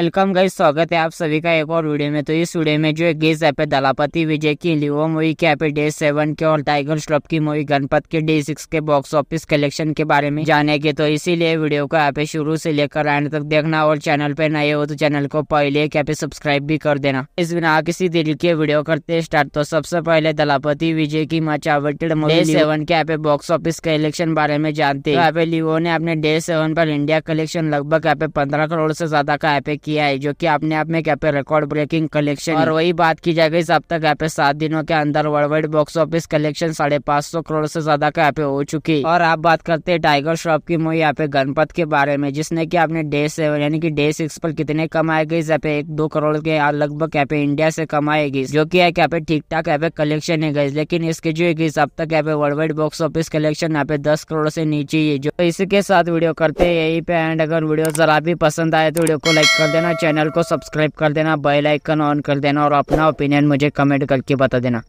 welcome guys स्वागत है आप सभी का एक और वीडियो में तो इस वीडियो में जो है गेस ऐप है दलापति विजय की लिवो मूवी के ऐप डे सेवन के और टाइगर श्रॉप की मूवी गणपत के डे सिक्स के बॉक्स ऑफिस कलेक्शन के बारे में जानेंगे तो इसीलिए वीडियो को ऐप शुरू से लेकर एंड तक देखना और चैनल पे नए हो तो चैनल को पहले एक ऐप सब्सक्राइब भी कर देना इस बिना किसी दिल के वीडियो करते स्टार्ट तो सबसे पहले दलापति विजय की मचावटेड मूवी सेवन के ऐप बॉक्स ऑफिस कलेक्शन बारे में जानते हैं तो लिवो ने अपने डे सेवन पर इंडिया कलेक्शन लगभग ऐप पंद्रह करोड़ से ज्यादा का ऐप किया है जो कि अपने आप में क्या पे रिकॉर्ड ब्रेकिंग कलेक्शन और वही बात की जाए इस अब तक यहाँ पे सात दिनों के अंदर world wide box office collection साढ़े पाँच सौ करोड़ से ज्यादा का यहाँ पे हो चुकी और आप बात करते हैं टाइगर श्रॉफ की मूवी यहाँ पे गणपत के बारे में जिसने की आपने डे सेवन यानी कि डे सिक्स पर कितने कमाए गए यहाँ पे एक दो करोड़ के लगभग यहाँ पे इंडिया से कमाए गई जो की यहाँ पे ठीक ठाक यहाँ पे कलेक्शन है गई लेकिन इसके जो है अब तक यहाँ पे world wide box office collection यहाँ पे दस करोड़ से नीचे ही जो इसके साथ वीडियो करते हैं यही पे एंड अगर वीडियो जरा भी पसंद आए तो वीडियो को लाइक कर देना चैनल को सब्सक्राइब कर देना बेल आइकन ऑन कर देना और अपना ओपिनियन मुझे कमेंट करके बता देना